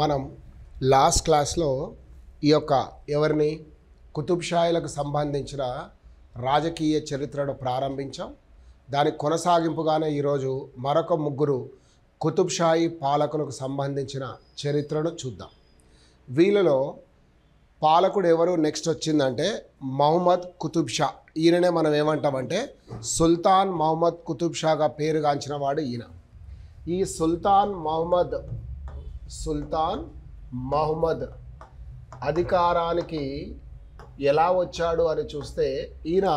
మనం లాస్ట్ క్లాస్లో ఈ యొక్క ఎవరిని కుతుబ్షాయిలకు సంబంధించిన రాజకీయ చరిత్రను ప్రారంభించాం దాని కొనసాగింపుగానే ఈరోజు మరొక ముగ్గురు కుతుబ్షాయి పాలకులకు సంబంధించిన చరిత్రను చూద్దాం వీళ్ళలో పాలకుడు ఎవరు నెక్స్ట్ వచ్చిందంటే మహమ్మద్ కుతుబ్ షా ఈయననే మనం ఏమంటామంటే సుల్తాన్ మహమ్మద్ కుతుబ్ షాగా పేరుగాంచిన వాడు ఈయన ఈ సుల్తాన్ మహమ్మద్ సుల్తాన్ మహమ్మద్ అధికారానికి ఎలా వచ్చాడు అని చూస్తే ఈయన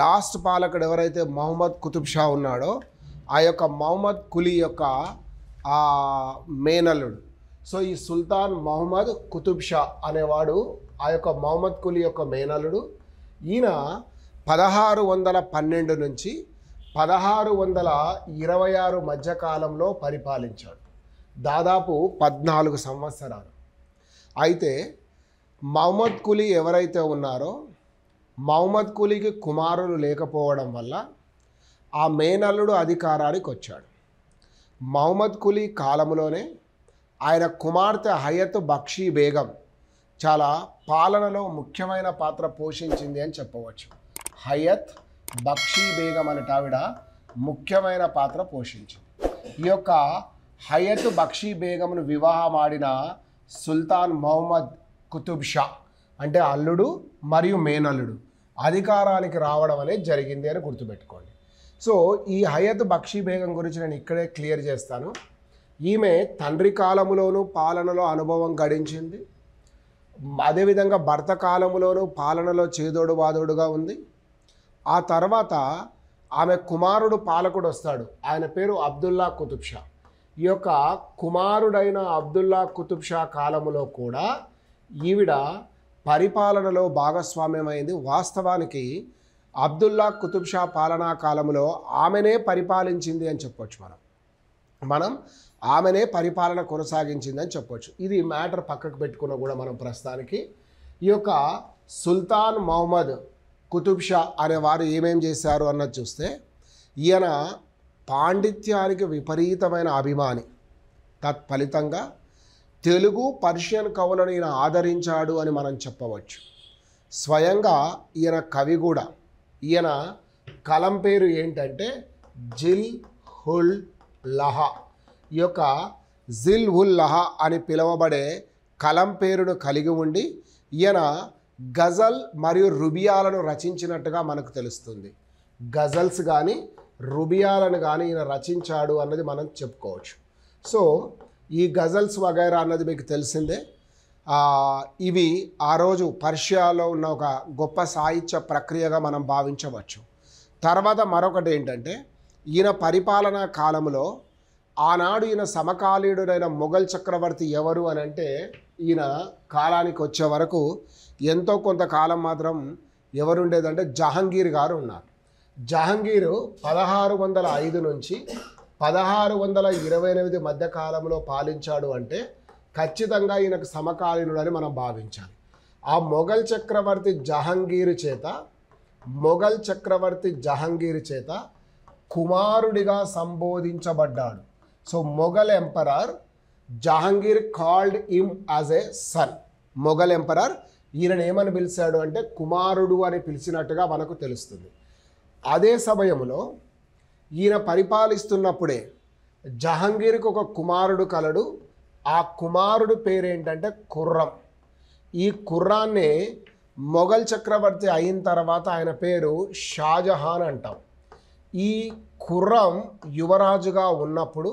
లాస్ట్ పాలకుడు ఎవరైతే మహమ్మద్ కుతుబ్ షా ఉన్నాడో ఆ యొక్క మహమ్మద్ కులీ యొక్క ఆ మేనల్లుడు సో ఈ సుల్తాన్ మహమ్మద్ కుతుబ్ షా అనేవాడు ఆ యొక్క మహమ్మద్ కులీ యొక్క మేనలుడు ఈయన పదహారు వందల పన్నెండు నుంచి పదహారు వందల ఇరవై ఆరు మధ్యకాలంలో పరిపాలించాడు దాదాపు పద్నాలుగు సంవత్సరాలు అయితే మహమ్మద్ కులీ ఎవరైతే ఉన్నారో మహమ్మద్ కులీకి కుమారులు లేకపోవడం వల్ల ఆ మేనల్లుడు అధికారానికి వచ్చాడు మహమ్మద్ కులీ కాలంలోనే ఆయన కుమార్తె హయత్ బక్షీ బేగం చాలా పాలనలో ముఖ్యమైన పాత్ర పోషించింది అని చెప్పవచ్చు హయత్ బక్షీ బేగం అనేటావిడ ముఖ్యమైన పాత్ర పోషించింది ఈ యొక్క హయత్ బక్షీ బేగంను వివాహమాడిన సుల్తాన్ మహమ్మద్ కుతుబ్ షా అంటే అల్లుడు మరియు మేనల్లుడు అధికారానికి రావడం అనేది జరిగింది అని గుర్తుపెట్టుకోండి సో ఈ హయత్ బక్షీ బేగం గురించి నేను ఇక్కడే క్లియర్ చేస్తాను ఈమె తండ్రి కాలములోనూ పాలనలో అనుభవం గడించింది అదేవిధంగా భర్త కాలములోనూ పాలనలో చేదోడు వాదోడుగా ఉంది ఆ తర్వాత ఆమె కుమారుడు పాలకుడు వస్తాడు ఆయన పేరు అబ్దుల్లా కుతుబ్ షా ఈ యొక్క కుమారుడైన అబ్దుల్లా కుతుబ్ షా కాలంలో కూడా ఈవిడ పరిపాలనలో భాగస్వామ్యమైంది వాస్తవానికి అబ్దుల్లా కుతుబ్ షా పాలనా కాలంలో ఆమెనే పరిపాలించింది అని చెప్పవచ్చు మనం మనం ఆమెనే పరిపాలన కొనసాగించింది అని చెప్పొచ్చు ఇది మ్యాటర్ పక్కకు పెట్టుకున్న కూడా మనం ప్రస్తుతానికి ఈ యొక్క సుల్తాన్ మహమ్మద్ కుతుబ్ షా అనేవారు ఏమేం చేశారు అన్నది చూస్తే ఈయన పాండిత్యానికి విపరీతమైన అభిమాని తత్ఫలితంగా తెలుగు పర్షియన్ కవులను ఈయన ఆదరించాడు అని మనం చెప్పవచ్చు స్వయంగా ఈయన కవి కూడా ఈయన కలం పేరు ఏంటంటే జిల్ హుల్ లహ ఈ యొక్క జిల్ హుల్ లహ అని పిలువబడే కలం పేరును కలిగి ఉండి ఈయన గజల్ మరియు రుబియాలను రచించినట్టుగా మనకు తెలుస్తుంది గజల్స్ కానీ రుబియాలను కానీ ఈయన రచించాడు అన్నది మనం చెప్పుకోవచ్చు సో ఈ గజల్స్ వగైరా అన్నది మీకు తెలిసిందే ఇవి ఆ రోజు పర్షియాలో ఉన్న ఒక గొప్ప సాహిత్య ప్రక్రియగా మనం భావించవచ్చు తర్వాత మరొకటి ఏంటంటే ఈయన పరిపాలనా కాలంలో ఆనాడు ఈయన సమకాలీనుడైన మొఘల్ చక్రవర్తి ఎవరు అని అంటే ఈయన కాలానికి వచ్చే వరకు ఎంతో కొంతకాలం మాత్రం ఎవరుండేదంటే జహంగీర్ గారు ఉన్నారు జహంగీరు పదహారు వందల ఐదు నుంచి పదహారు వందల ఇరవై ఎనిమిది మధ్య కాలంలో పాలించాడు అంటే ఖచ్చితంగా ఈయనకు సమకాలీనుడని మనం భావించాలి ఆ మొఘల్ చక్రవర్తి జహంగీర్ చేత మొఘల్ చక్రవర్తి జహంగీర్ చేత కుమారుడిగా సంబోధించబడ్డాడు so Mughal emperor Jahangir called him as a son Mughal emperor ఈయన ఏమని పిలిచాడు అంటే కుమారుడు అని పిలిచినట్టుగా మనకు తెలుస్తుంది అదే సమయంలో ఈయన పరిపాలిస్తున్నప్పుడే జహంగీర్కి ఒక కుమారుడు కలడు ఆ కుమారుడు పేరేంటంటే కుర్రం ఈ కుర్రాన్నే మొఘల్ చక్రవర్తి అయిన తర్వాత ఆయన పేరు షాజహాన్ అంటాం ఈ కుర్రం యువరాజుగా ఉన్నప్పుడు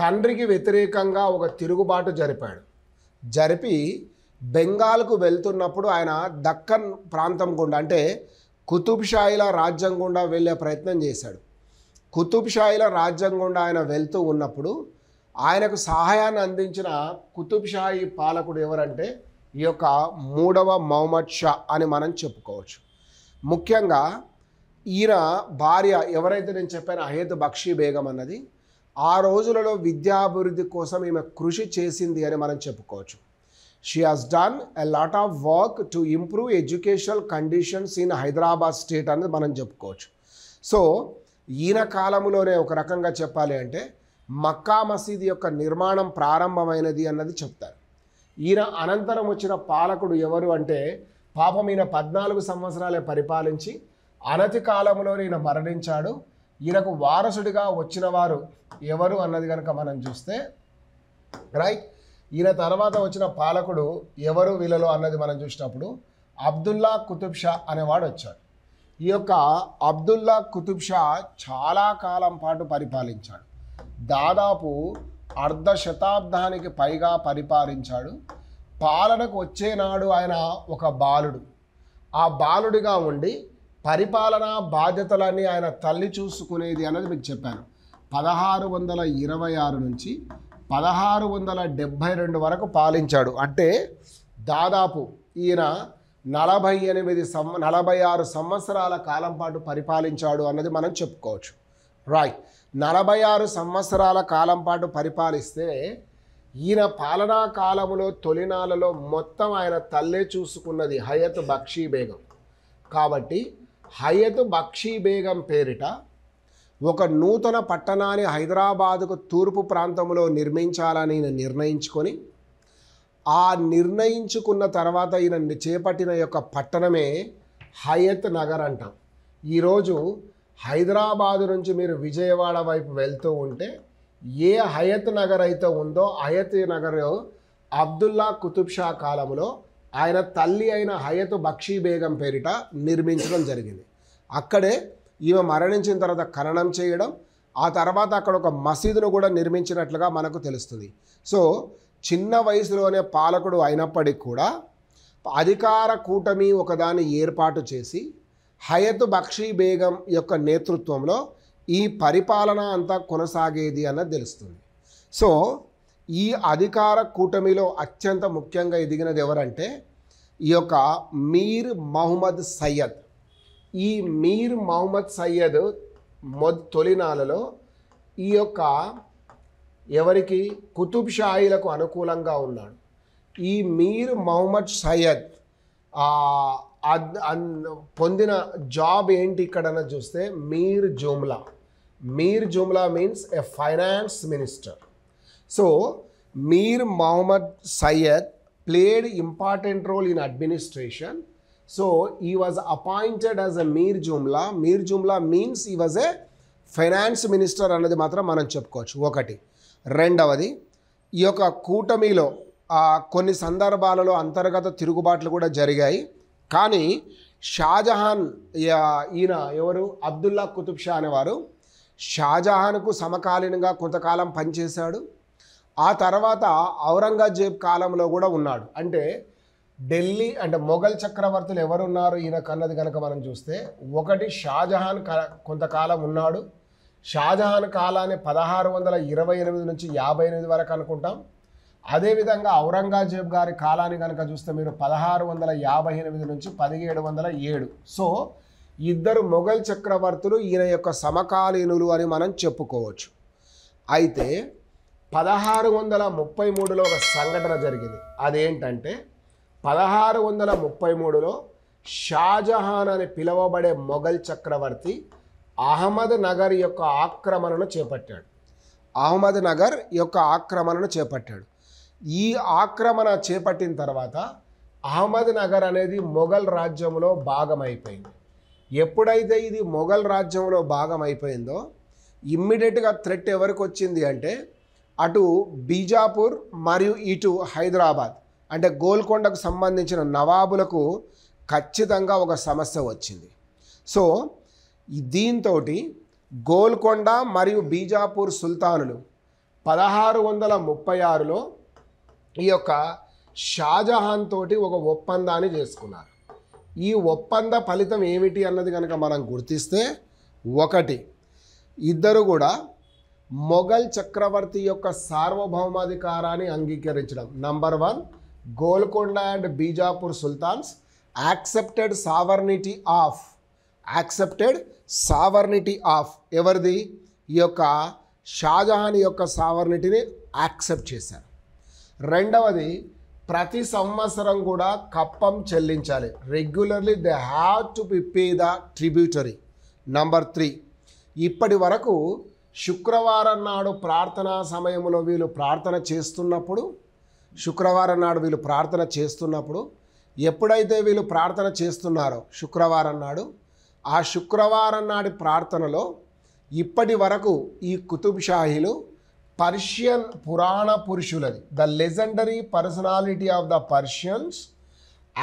తండ్రికి వ్యతిరేకంగా ఒక తిరుగుబాటు జరిపాడు జరిపి బెంగాల్కు వెళ్తున్నప్పుడు ఆయన దక్కన్ ప్రాంతం గుండా అంటే కుతుబ్షాయిల రాజ్యం గుండా వెళ్ళే ప్రయత్నం చేశాడు కుతుబ్షాయిల రాజ్యం గుండా ఆయన వెళ్తూ ఉన్నప్పుడు ఆయనకు సహాయాన్ని అందించిన కుతుబ్షాయి పాలకుడు ఎవరంటే ఈ యొక్క మూడవ మహమ్మద్ షా అని మనం చెప్పుకోవచ్చు ముఖ్యంగా ఈయన భార్య ఎవరైతే నేను చెప్పాను అహేత్ బక్షీ బేగం అన్నది ఆ రోజులలో విద్యాభివృద్ధి కోసం ఈమె కృషి చేసింది అని మనం చెప్పుకోవచ్చు She has done a lot of work to improve educational conditions in Hyderabad state అనేది మనం చెప్పుకోవచ్చు సో ఈయన కాలంలోనే ఒక రకంగా చెప్పాలి అంటే మక్కా మసీదు యొక్క నిర్మాణం ప్రారంభమైనది అన్నది చెప్తారు ఈయన అనంతరం వచ్చిన పాలకుడు ఎవరు అంటే పాపం ఈయన పద్నాలుగు సంవత్సరాలే పరిపాలించి అనతి కాలంలో ఈయన మరణించాడు ఈయనకు వారసుడిగా వచ్చిన వారు ఎవరు అన్నది కనుక మనం చూస్తే రైట్ ఈయన తర్వాత వచ్చిన పాలకుడు ఎవరు వీళ్ళలో అన్నది మనం చూసినప్పుడు అబ్దుల్లా కుతుబ్ షా అనేవాడు వచ్చాడు ఈ యొక్క అబ్దుల్లా కుతుబ్ షా చాలా కాలం పాటు పరిపాలించాడు దాదాపు అర్ధ శతాబ్దానికి పైగా పరిపాలించాడు పాలనకు వచ్చేనాడు ఆయన ఒక బాలుడు ఆ బాలుడిగా ఉండి పరిపాలనా బాధ్యతలన్నీ ఆయన తల్లి చూసుకునేది అన్నది మీకు చెప్పాను పదహారు వందల ఇరవై ఆరు నుంచి పదహారు వందల డెబ్భై రెండు వరకు పాలించాడు అంటే దాదాపు ఈయన నలభై ఎనిమిది సం నలభై ఆరు సంవత్సరాల కాలం పాటు పరిపాలించాడు అన్నది మనం చెప్పుకోవచ్చు రైట్ నలభై ఆరు సంవత్సరాల కాలం పాటు పరిపాలిస్తే ఈయన పాలనా కాలంలో తొలినాలలో మొత్తం ఆయన తల్లే చూసుకున్నది హయత్ బక్షీ బేగం కాబట్టి హయత్ బక్షీ బేగం పేరిట ఒక నూతన పట్టణాన్ని హైదరాబాదుకు తూర్పు ప్రాంతంలో నిర్మించాలని నిర్ణయించుకొని ఆ నిర్ణయించుకున్న తర్వాత ఈయన చేపట్టిన యొక్క పట్టణమే హయత్ నగర్ అంటాం ఈరోజు హైదరాబాదు నుంచి మీరు విజయవాడ వైపు వెళ్తూ ఉంటే ఏ హయత్ నగర్ అయితే ఉందో హయత్ నగర్ అబ్దుల్లా కుతుబ్ షా కాలంలో ఆయన తల్లి అయిన హయత్ బక్షీ బేగం పేరిట నిర్మించడం జరిగింది అక్కడే ఈమె మరణించిన తర్వాత ఖననం చేయడం ఆ తర్వాత అక్కడ ఒక మసీదును కూడా నిర్మించినట్లుగా మనకు తెలుస్తుంది సో చిన్న వయసులోనే పాలకుడు అయినప్పటికీ కూడా అధికార కూటమి ఒకదాన్ని ఏర్పాటు చేసి హయత్ బక్షీ బేగం యొక్క నేతృత్వంలో ఈ పరిపాలన అంతా కొనసాగేది అన్నది తెలుస్తుంది సో ఈ అధికార కూటమిలో అత్యంత ముఖ్యంగా ఎదిగినది ఎవరంటే ఈ యొక్క మీర్ మహమ్మద్ సయ్యద్ ఈ మీర్ మహమ్మద్ సయ్యద్ మొద్ తొలినాలలో ఈ యొక్క ఎవరికి కుతుబ్ షాయిలకు అనుకూలంగా ఉన్నాడు ఈ మీర్ మహమ్మద్ సయ్యద్ పొందిన జాబ్ ఏంటి ఇక్కడన చూస్తే Mir Jumla Mir Jumla means a finance minister so Mir Mohammed Syed played important role in administration so he was appointed as a Mir Jumla. Mir Jumla means he was a finance minister అన్నది మాత్రం మనం చెప్పుకోవచ్చు ఒకటి రెండవది ఈ యొక్క కూటమిలో కొన్ని సందర్భాలలో అంతర్గత తిరుగుబాట్లు కూడా జరిగాయి కానీ షాజహాన్ ఈయన ఎవరు అబ్దుల్లా కుతుబ్ షా అనేవారు షాజహాన్కు సమకాలీనంగా కొంతకాలం పనిచేశాడు ఆ తర్వాత ఔరంగజేబ్ కాలంలో కూడా ఉన్నాడు అంటే ఢిల్లీ అంటే మొఘల్ చక్రవర్తులు ఎవరున్నారు ఈయన కన్నది కనుక మనం చూస్తే ఒకటి షాజహాన్ కొంతకాలం ఉన్నాడు షాజహాన్ కాలాన్ని పదహారు వందల ఇరవై ఎనిమిది నుంచి యాభై ఎనిమిది వరకు అనుకుంటాం అదేవిధంగా ఔరంగజేబ్ గారి కాలాన్ని కనుక చూస్తే మీరు పదహారు వందల యాభై ఎనిమిది నుంచి పదిహేడు వందల ఏడు సో ఇద్దరు మొఘల్ చక్రవర్తులు ఈయన యొక్క సమకాలీనులు అని మనం చెప్పుకోవచ్చు అయితే పదహారు వందల ముప్పై మూడులో ఒక సంఘటన జరిగింది అదేంటంటే పదహారు వందల ముప్పై మూడులో షాజహాన్ అని పిలువబడే మొఘల్ చక్రవర్తి అహ్మద్ నగర్ యొక్క ఆక్రమణను చేపట్టాడు అహ్మద్ నగర్ యొక్క ఆక్రమణను చేపట్టాడు ఈ ఆక్రమణ చేపట్టిన తర్వాత అహ్మద్ నగర్ అనేది మొఘల్ రాజ్యంలో భాగమైపోయింది ఎప్పుడైతే ఇది మొఘల్ రాజ్యంలో భాగమైపోయిందో ఇమ్మీడియట్గా థ్రెట్ ఎవరికి వచ్చింది అంటే అటు బీజాపూర్ మరియు ఇటు హైదరాబాద్ అంటే గోల్కొండకు సంబంధించిన నవాబులకు ఖచ్చితంగా ఒక సమస్య వచ్చింది సో దీంతో గోల్కొండ మరియు బీజాపూర్ సుల్తానులు పదహారు వందల ముప్పై ఆరులో ఈ యొక్క షాజహాన్ తోటి ఒక ఒప్పందాన్ని చేసుకున్నారు ఈ ఒప్పంద ఫలితం ఏమిటి అన్నది కనుక మనం గుర్తిస్తే ఒకటి ఇద్దరు కూడా మొఘల్ చక్రవర్తి యొక్క సార్వభౌమాధికారాన్ని అంగీకరించడం number one Golconda and Bijapur sultans accepted sovereignty of accepted sovereignty of ఎవరిది ఈ యొక్క షాజహాన్ యొక్క సావర్నిటీని యాక్సెప్ట్ చేశారు రెండవది ప్రతి సంవత్సరం కూడా కప్పం చెల్లించాలి regularly they have to be pay the tributary number three ఇప్పటి వరకు శుక్రవారం నాడు ప్రార్థనా సమయంలో వీళ్ళు ప్రార్థన చేస్తున్నప్పుడు శుక్రవారం నాడు వీళ్ళు ప్రార్థన చేస్తున్నప్పుడు ఎప్పుడైతే వీళ్ళు ప్రార్థన చేస్తున్నారో శుక్రవారం నాడు ఆ శుక్రవారం నాడి ప్రార్థనలో ఇప్పటి వరకు ఈ కుతుబ్ షాహీలు పర్షియన్ పురాణ పురుషులది the legendary personality of the Persians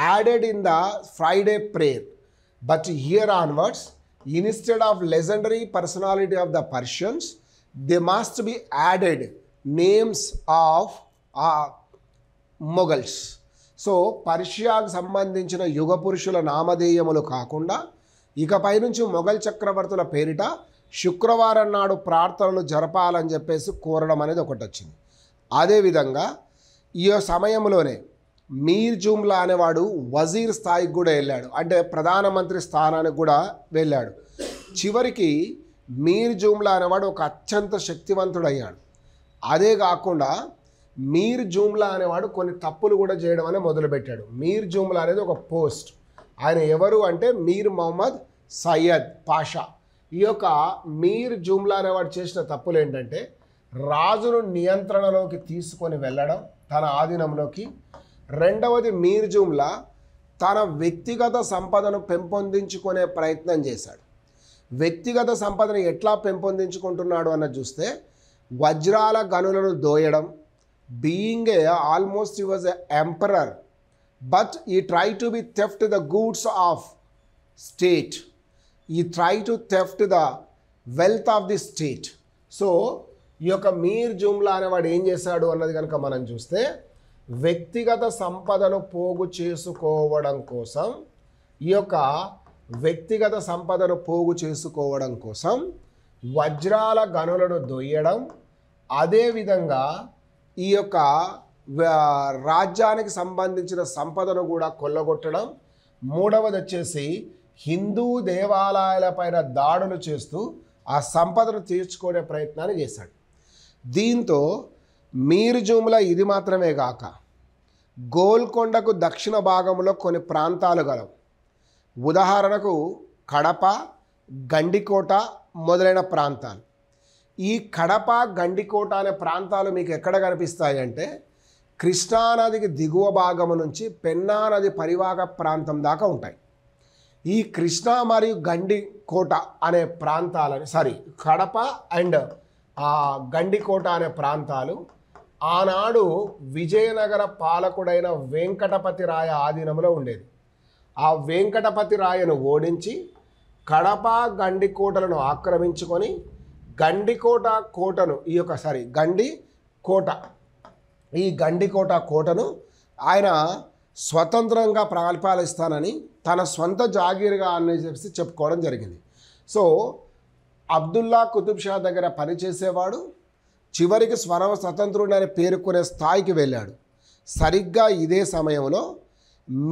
added in the Friday prayer but here onwards instead of legendary personality of the Persians they must be added names of Mughals so పర్షియాకు సంబంధించిన యుగ పురుషుల నామధేయములు కాకుండా ఇకపై నుంచి మొఘల్ చక్రవర్తుల పేరిట శుక్రవారం నాడు ప్రార్థనలు జరపాలని చెప్పేసి కోరడం అనేది ఒకటి వచ్చింది అదేవిధంగా ఈ సమయంలోనే మీర్ జూమ్లా అనేవాడు వజీర్ స్థాయికి కూడా వెళ్ళాడు అంటే ప్రధానమంత్రి స్థానానికి కూడా వెళ్ళాడు చివరికి మీర్ జూమ్లా అనేవాడు ఒక అత్యంత శక్తివంతుడయ్యాడు అదే కాకుండా మీర్ జూమ్లా అనేవాడు కొన్ని తప్పులు కూడా చేయడం అనేది మొదలుపెట్టాడు మీర్ జూమ్లా అనేది ఒక పోస్ట్ ఆయన ఎవరు అంటే మీర్ మొహమ్మద్ సయ్యద్ పాషా ఈ యొక్క మీర్ జూమ్లా అనేవాడు చేసిన తప్పులు ఏంటంటే రాజును నియంత్రణలోకి తీసుకొని వెళ్ళడం తన ఆధీనంలోకి రెండవది మీర్ జూమ్లా తన వ్యక్తిగత సంపదను పెంపొందించుకునే ప్రయత్నం చేశాడు వ్యక్తిగత సంపదను ఎట్లా పెంపొందించుకుంటున్నాడు అన్నది చూస్తే వజ్రాల గనులను దోయడం being a almost he was a emperor but he try to be theft the goods of state he try to theft the wealth of the state so ఈ యొక్క మీర్ జుమ్లా అనేవాడు ఏం చేశాడు అన్నది కనుక మనం చూస్తే వ్యక్తిగత సంపదను పోగు చేసుకోవడం కోసం ఈ యొక్క వ్యక్తిగత సంపదను పోగు చేసుకోవడం కోసం వజ్రాల గనులను దొయ్యడం అదేవిధంగా ఈ యొక్క రాజ్యానికి సంబంధించిన సంపదను కూడా కొల్లగొట్టడం మూడవది వచ్చేసి హిందూ దేవాలయాలపైన దాడులు చేస్తూ ఆ సంపదను తీర్చుకునే ప్రయత్నాన్ని చేశాడు దీంతో మీరు జూముల ఇది మాత్రమే కాక గోల్కొండకు దక్షిణ భాగంలో కొన్ని ప్రాంతాలు గలవు ఉదాహరణకు కడప గండికోట మొదలైన ప్రాంతాలు ఈ కడప గండికోట అనే ప్రాంతాలు మీకు ఎక్కడ కనిపిస్తాయి అంటే కృష్ణానదికి దిగువ భాగం నుంచి పెన్నానది పరివాహక ప్రాంతం దాకా ఉంటాయి ఈ కృష్ణా మరియు గండికోట అనే ప్రాంతాలని సారీ కడప అండ్ గండికోట అనే ప్రాంతాలు ఆనాడు విజయనగర పాలకుడైన వెంకటపతి రాయ ఆధీనంలో ఉండేది ఆ వెంకటపతి రాయను ఓడించి కడప గండికోటలను ఆక్రమించుకొని గండికోట కోటను ఈ యొక్క సారీ గండి కోట ఈ గండికోట కోటను ఆయన స్వతంత్రంగా పరిపాలిస్తానని తన సొంత జాగీరుగా అని చెప్పి చెప్పుకోవడం జరిగింది సో అబ్దుల్లా కుతుబ్ షా దగ్గర పనిచేసేవాడు చివరికి స్వర స్వతంత్రుడు పేర్కొనే స్థాయికి వెళ్ళాడు సరిగ్గా ఇదే సమయంలో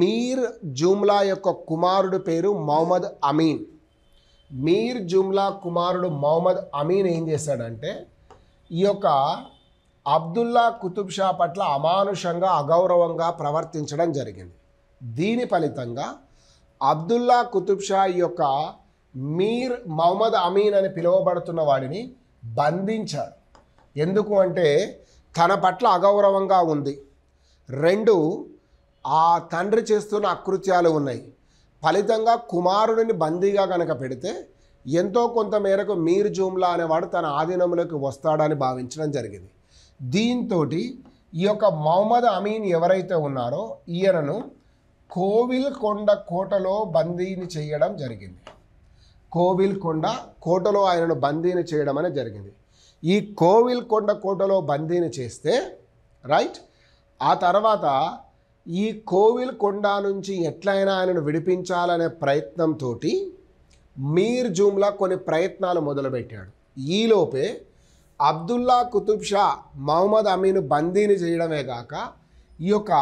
మీర్ జుమ్లా యొక్క కుమారుడు పేరు మొహమ్మద్ అమీన్ మీర్ జుమ్లా కుమారుడు మొహమ్మద్ అమీన్ ఏం చేశాడంటే ఈ యొక్క అబ్దుల్లా కుతుబ్ షా పట్ల అమానుషంగా అగౌరవంగా ప్రవర్తించడం జరిగింది దీని ఫలితంగా అబ్దుల్లా కుతుబ్ షా యొక్క మీర్ మహమ్మద్ అమీన్ అని పిలువబడుతున్న వాడిని బంధించారు ఎందుకు అంటే తన పట్ల అగౌరవంగా ఉంది రెండు ఆ తండ్రి చేస్తున్న అకృత్యాలు ఉన్నాయి ఫలితంగా కుమారుడిని బందీగా కనుక పెడితే ఎంతో కొంత మేరకు మీర్ జూమ్లా అనేవాడు తన ఆధీనంలోకి వస్తాడని భావించడం జరిగింది దీంతో ఈ యొక్క మహమ్మద్ అమీన్ ఎవరైతే ఉన్నారో ఈయనను కోవిల్ కొండ కోటలో బందీని చేయడం జరిగింది కోవిల్ కొండ కోటలో ఆయనను బందీని చేయడం అనేది జరిగింది ఈ కోవిల్ కొండ కోటలో బందీని చేస్తే రైట్ ఆ తర్వాత ఈ కోవిల్ కొండ నుంచి ఎట్లయినా ఆయనను విడిపించాలనే ప్రయత్నంతో మీర్ జూమ్లా కొన్ని ప్రయత్నాలు మొదలుపెట్టాడు ఈలోపే అబ్దుల్లా కుతుబ్ షా మహమ్మద్ అమీను బందీని చేయడమే కాక ఈ యొక్క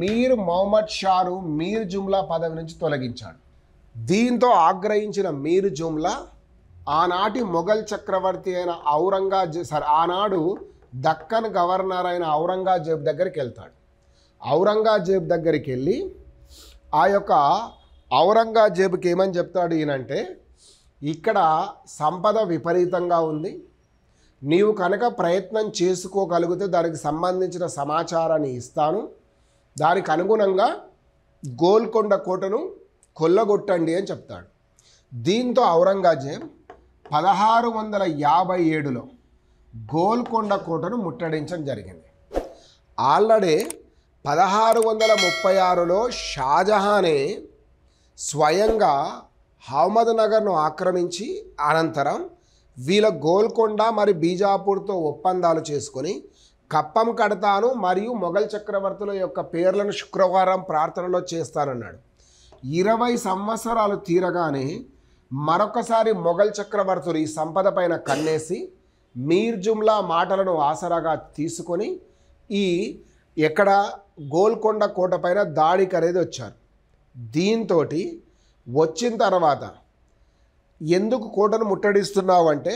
మీర్ మొహమ్మద్ షాను మీర్ జుమ్లా పదవి నుంచి తొలగించాడు దీంతో ఆగ్రహించిన మీర్ జుమ్లా ఆనాటి మొఘల్ చక్రవర్తి అయిన ఔరంగజేబ్ సారీ ఆనాడు దక్కన్ గవర్నర్ అయిన ఔరంగజేబ్ దగ్గరికి వెళ్తాడు ఔరంగజేబు దగ్గరికి వెళ్ళి ఆ యొక్క ఔరంగజేబుకి ఏమని చెప్తాడు ఈయనంటే ఇక్కడ సంపద విపరీతంగా ఉంది నీవు కనుక ప్రయత్నం చేసుకోగలిగితే దానికి సంబంధించిన సమాచారాన్ని ఇస్తాను దానికి అనుగుణంగా గోల్కొండ కోటను కొల్లగొట్టండి అని చెప్తాడు దీంతో ఔరంగజేబ్ పదహారు వందల యాభై ఏడులో గోల్కొండ కోటను ముట్టడించడం జరిగింది ఆల్రెడీ పదహారు వందల ముప్పై ఆరులో షాజహానే స్వయంగా నగర్ను ఆక్రమించి అనంతరం వీళ్ళ గోల్కొండ మరి బీజాపూర్తో ఒప్పందాలు చేసుకొని కప్పం కడతాను మరియు మొఘల్ చక్రవర్తుల యొక్క పేర్లను శుక్రవారం ప్రార్థనలో చేస్తానన్నాడు ఇరవై సంవత్సరాలు తీరగానే మరొకసారి మొఘల్ చక్రవర్తులు ఈ సంపద పైన కన్నేసి మీర్ జుమ్లా మాటలను ఆసరాగా తీసుకొని ఈ ఎక్కడ గోల్కొండ కోట పైన దాడికి అనేది వచ్చారు దీంతో వచ్చిన తర్వాత ఎందుకు కోటను ముట్టడిస్తున్నావు అంటే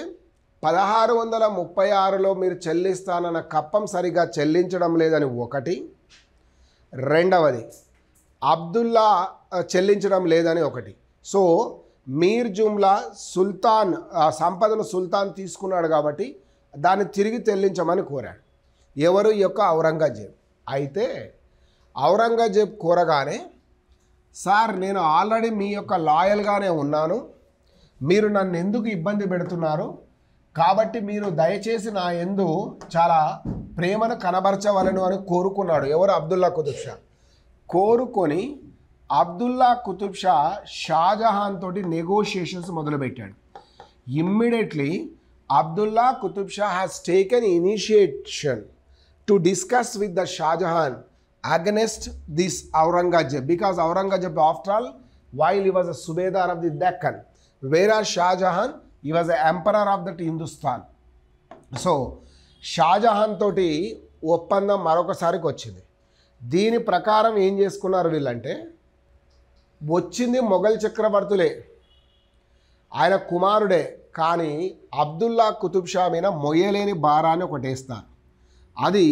పదహారు వందల ముప్పై ఆరులో మీరు చెల్లిస్తానన్న కప్పం సరిగా చెల్లించడం లేదని ఒకటి రెండవది అబ్దుల్లా చెల్లించడం లేదని ఒకటి సో మీర్ జుమ్లా సుల్తాన్ సంపదను సుల్తాన్ తీసుకున్నాడు కాబట్టి దాన్ని తిరిగి చెల్లించమని కోరాడు ఎవరు యొక్క ఔరంగజేబ్ అయితే ఔరంగజేబ్ కోరగానే సార్ నేను ఆల్రెడీ మీ యొక్క లాయల్గానే ఉన్నాను మీరు నన్ను ఎందుకు ఇబ్బంది పెడుతున్నారు కాబట్టి మీరు దయచేసి నా ఎందు చాలా ప్రేమను కనబరచవలను అని కోరుకున్నాడు ఎవరు అబ్దుల్లా కుతుబ్ షా కోరుకొని అబ్దుల్లా కుతుబ్ షా షాజహాన్ తోటి నెగోషియేషన్స్ మొదలుపెట్టాడు immediately Abdullah Qutb Shah has taken initiation to discuss with the Shah Jahan against this Aurangzeb because Aurangzeb after all while he was a Subedar of the Deccan whereas Shah Jahan he was an emperor of that Hindustan సో షాజహాన్ తోటి ఒప్పందం మరొకసారికి వచ్చింది దీని ప్రకారం ఏం చేసుకున్నారు వీళ్ళంటే వచ్చింది మొఘల్ చక్రవర్తులే ఆయన కుమారుడే కానీ అబ్దుల్లా కుతుబ్ షా మీద మొయ్యలేని భారాన్ని ఒకటేస్తారు అది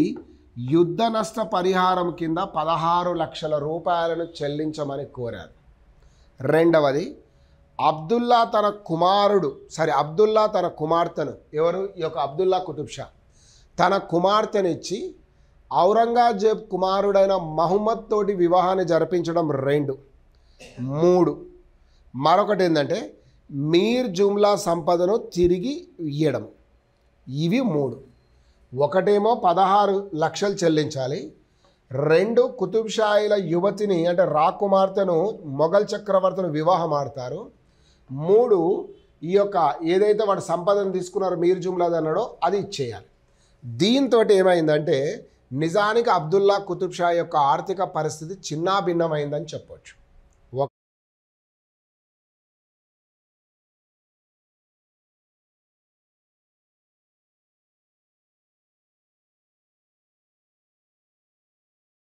యుద్ధ నష్ట పరిహారం కింద పదహారు లక్షల రూపాయలను చెల్లించమని కోరారు రెండవది అబ్దుల్లా తన కుమారుడు సారీ అబ్దుల్లా తన కుమార్తెను ఎవరు ఈ యొక్క అబ్దుల్లా కుతుబ్ షా తన కుమార్తెనిచ్చి ఔరంగజేబ్ కుమారుడైన మహమ్మద్ తోటి వివాహాన్ని జరిపించడం రెండు మూడు మరొకటి ఏంటంటే మీర్ జుమ్లా సంపదను తిరిగి ఇయ్యడం ఇవి మూడు ఒకటేమో పదహారు లక్షలు చెల్లించాలి రెండు కుతుబ్షాయిల యువతిని అంటే రాకుమార్తెను మొఘల్ చక్రవర్తిని వివాహం ఆడతారు మూడు ఈ యొక్క ఏదైతే వాడు సంపదను తీసుకున్నారో మీరు జుమ్లాద్ అన్నాడో అది ఇచ్చేయాలి దీంతో ఏమైందంటే నిజానికి అబ్దుల్లా కుతుబ్ షా యొక్క ఆర్థిక పరిస్థితి చిన్నాభిన్నమైందని చెప్పొచ్చు